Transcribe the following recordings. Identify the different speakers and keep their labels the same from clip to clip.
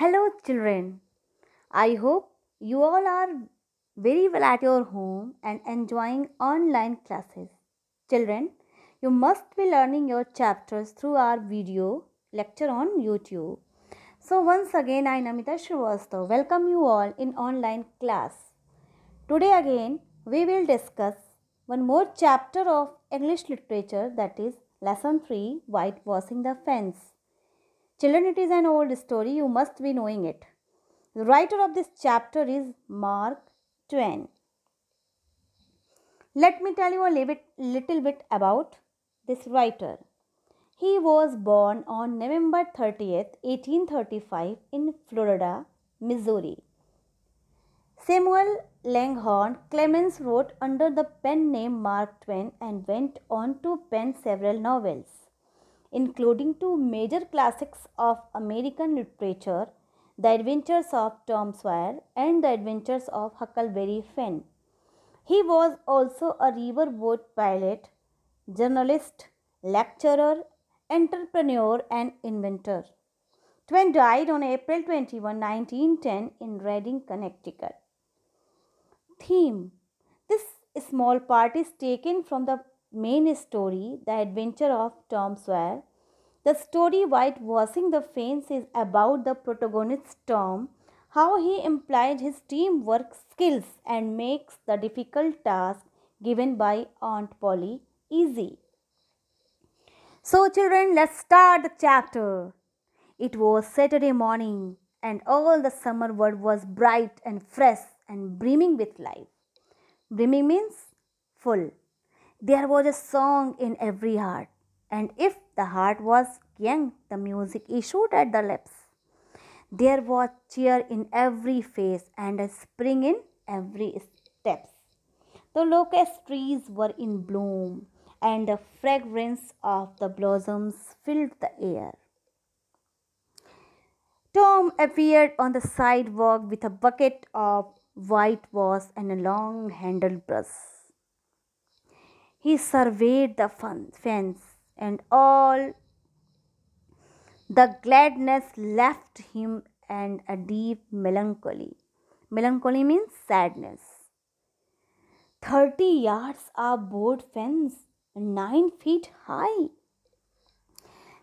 Speaker 1: Hello, children. I hope you all are very well at your home and enjoying online classes. Children, you must be learning your chapters through our video lecture on YouTube. So, once again, I, Namita Srivastav, welcome you all in online class. Today, again, we will discuss one more chapter of English literature that is Lesson 3 Whitewashing the Fence. Children, it is an old story, you must be knowing it. The writer of this chapter is Mark Twain. Let me tell you a little bit, about this writer. He was born on November 30th, 1835 in Florida, Missouri. Samuel Langhorne Clemens wrote under the pen name Mark Twain and went on to pen several novels including two major classics of American literature, The Adventures of Tom Sawyer and The Adventures of Huckleberry Finn. He was also a riverboat pilot, journalist, lecturer, entrepreneur, and inventor. Twain died on April 21, 1910, in Reading, Connecticut. Theme This small part is taken from the main story, The Adventure of Tom Sawyer. The story "White Washing the Fence is about the protagonist Tom, how he implies his teamwork skills and makes the difficult task given by Aunt Polly easy. So, children, let's start the chapter. It was Saturday morning, and all the summer world was bright and fresh and brimming with life. Brimming means full. There was a song in every heart, and if the heart was young, the music issued at the lips. There was cheer in every face and a spring in every step. The locust trees were in bloom, and the fragrance of the blossoms filled the air. Tom appeared on the sidewalk with a bucket of white wash and a long handled brush. He surveyed the fence, and all the gladness left him and a deep melancholy. Melancholy means sadness. Thirty yards of board fence, nine feet high.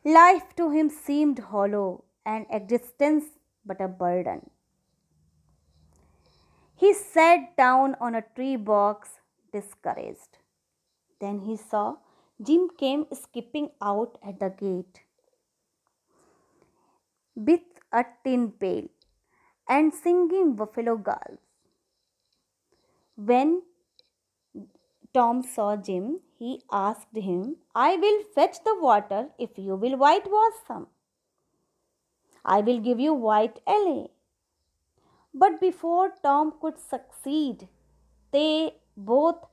Speaker 1: Life to him seemed hollow, and existence but a burden. He sat down on a tree box, discouraged. Then he saw Jim came skipping out at the gate with a tin pail and singing buffalo girls. When Tom saw Jim, he asked him, I will fetch the water if you will whitewash some. I will give you white LA. But before Tom could succeed, they both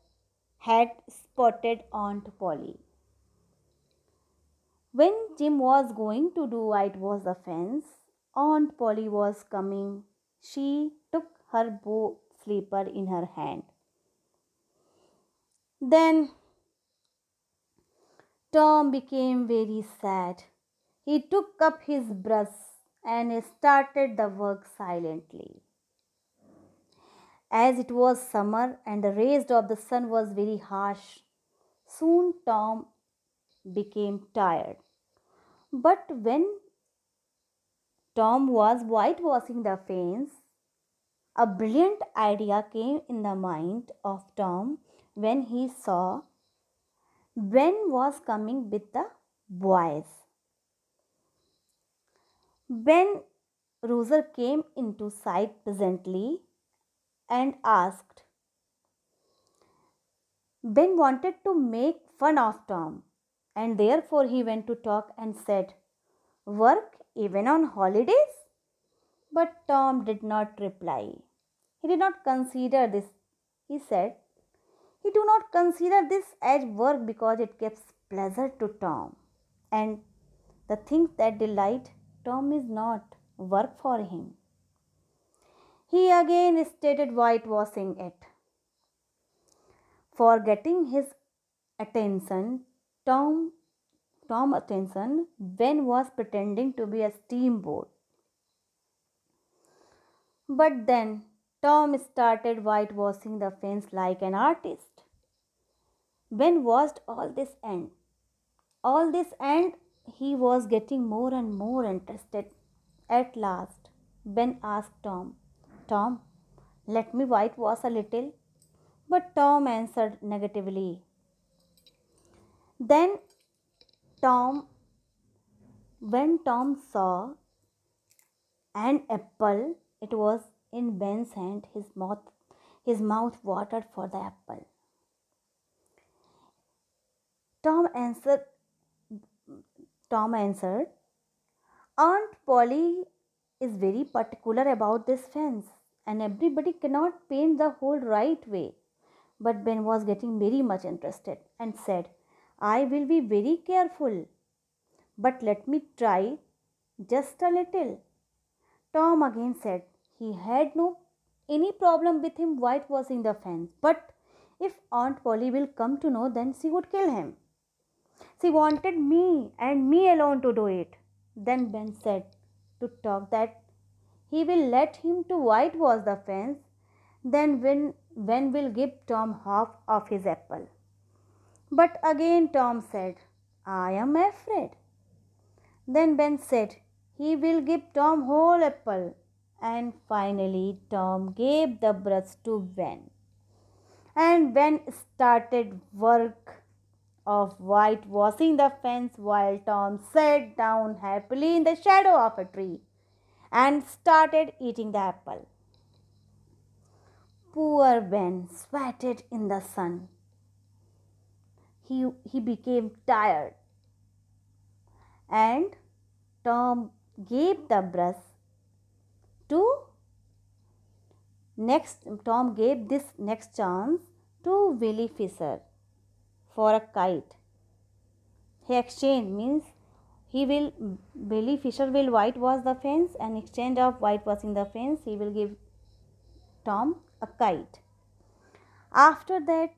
Speaker 1: had spotted Aunt Polly. When Jim was going to do white was a fence, Aunt Polly was coming. She took her bow slipper in her hand. Then Tom became very sad. He took up his brush and started the work silently as it was summer and the rays of the sun was very harsh. Soon Tom became tired. But when Tom was whitewashing the fence, a brilliant idea came in the mind of Tom when he saw Ben was coming with the boys. Ben Roser came into sight presently and asked. Ben wanted to make fun of Tom and therefore he went to talk and said, Work even on holidays? But Tom did not reply. He did not consider this, he said. He do not consider this as work because it gives pleasure to Tom. And the things that delight Tom is not work for him he again stated whitewashing it. For getting his attention, Tom, Tom attention, Ben was pretending to be a steamboat. But then Tom started whitewashing the fence like an artist. Ben watched all this and all this and he was getting more and more interested. At last, Ben asked Tom, Tom, let me whitewash a little. But Tom answered negatively. Then Tom, when Tom saw an apple, it was in Ben's hand, his mouth, his mouth watered for the apple. Tom answered, Tom answered, Aunt Polly is very particular about this fence and everybody cannot paint the whole right way. But Ben was getting very much interested and said, I will be very careful. But let me try just a little. Tom again said he had no any problem with him whitewashing the fence, but if Aunt Polly will come to know, then she would kill him. She wanted me and me alone to do it. Then Ben said to talk that he will let him to whitewash the fence. Then when, when will give Tom half of his apple? But again Tom said, I am afraid. Then Ben said, he will give Tom whole apple. And finally Tom gave the brush to Ben. And Ben started work of whitewashing the fence while Tom sat down happily in the shadow of a tree and started eating the apple. Poor Ben sweated in the sun. He, he became tired and Tom gave the brush to next Tom gave this next chance to Willie Fisher for a kite. He exchanged means he will Billy Fisher will whitewash the fence and exchange of whitewashing the fence he will give Tom a kite. After that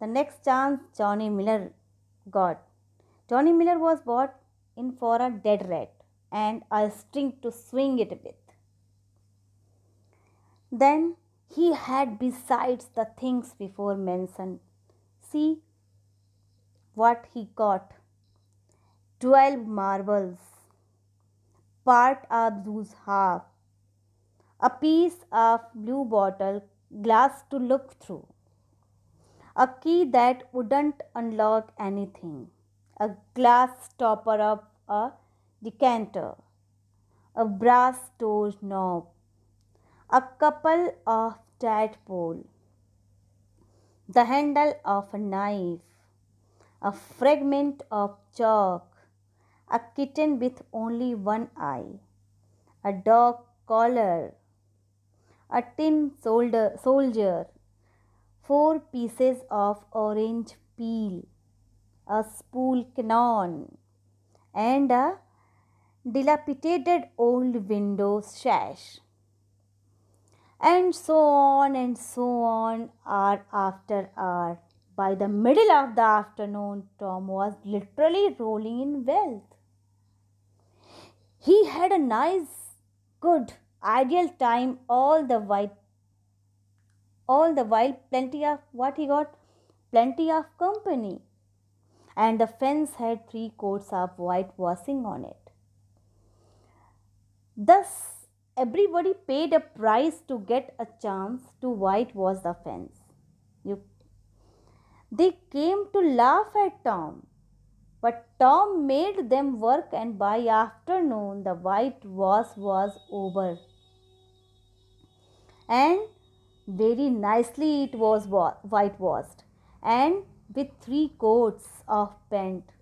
Speaker 1: the next chance Johnny Miller got. Johnny Miller was bought in for a dead rat and a string to swing it with. Then he had besides the things before mentioned. See what he got twelve marbles, part of Zeus half, a piece of blue bottle glass to look through, a key that wouldn't unlock anything, a glass stopper of a decanter, a brass door knob, a couple of tadpole, the handle of a knife, a fragment of chalk, a kitten with only one eye, a dog collar, a tin soldier, soldier four pieces of orange peel, a spool cannon, and a dilapidated old window sash. And so on and so on, hour after hour. By the middle of the afternoon, Tom was literally rolling in wealth. He had a nice, good, ideal time all the while. All the while, plenty of what he got? Plenty of company. And the fence had three coats of whitewashing on it. Thus, everybody paid a price to get a chance to whitewash the fence. You, they came to laugh at Tom. But Tom made them work, and by afternoon the white wash was over. And very nicely it was whitewashed, and with three coats of paint.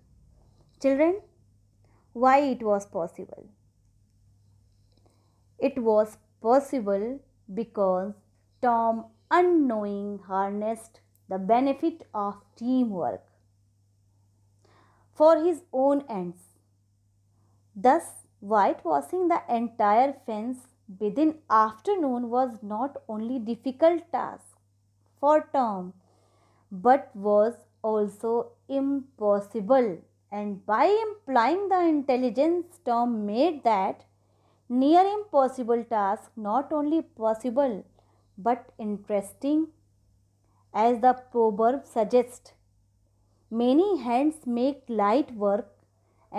Speaker 1: Children, why it was possible? It was possible because Tom unknowing harnessed the benefit of teamwork for his own ends, thus whitewashing the entire fence within afternoon was not only difficult task for Tom but was also impossible and by implying the intelligence Tom made that near impossible task not only possible but interesting as the proverb suggests Many hands make light work,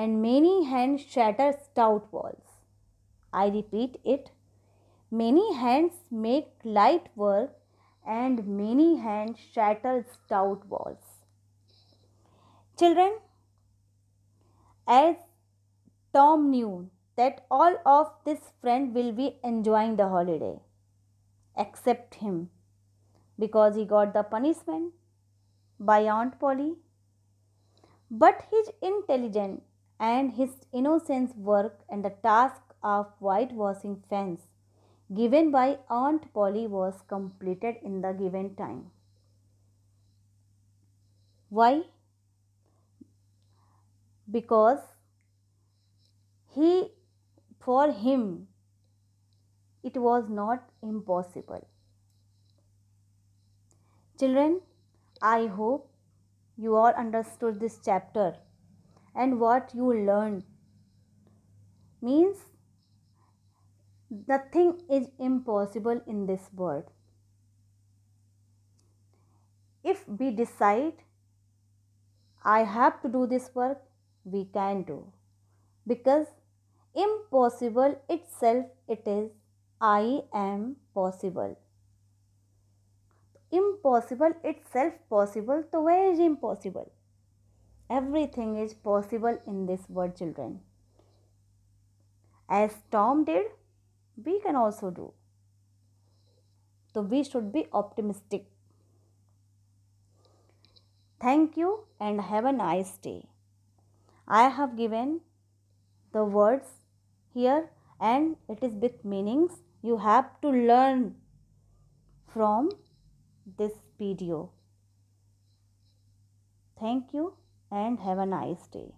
Speaker 1: and many hands shatter stout walls. I repeat it. Many hands make light work, and many hands shatter stout walls. Children, as Tom knew that all of this friend will be enjoying the holiday except him because he got the punishment by Aunt Polly but his intelligence and his innocence work and the task of whitewashing fence given by Aunt Polly was completed in the given time. Why? Because he for him it was not impossible. Children, I hope you all understood this chapter and what you learned means nothing is impossible in this world if we decide i have to do this work we can do because impossible itself it is i am possible impossible itself possible So where is impossible everything is possible in this world children as tom did we can also do so we should be optimistic thank you and have a nice day i have given the words here and it is with meanings you have to learn from this video. Thank you and have a nice day.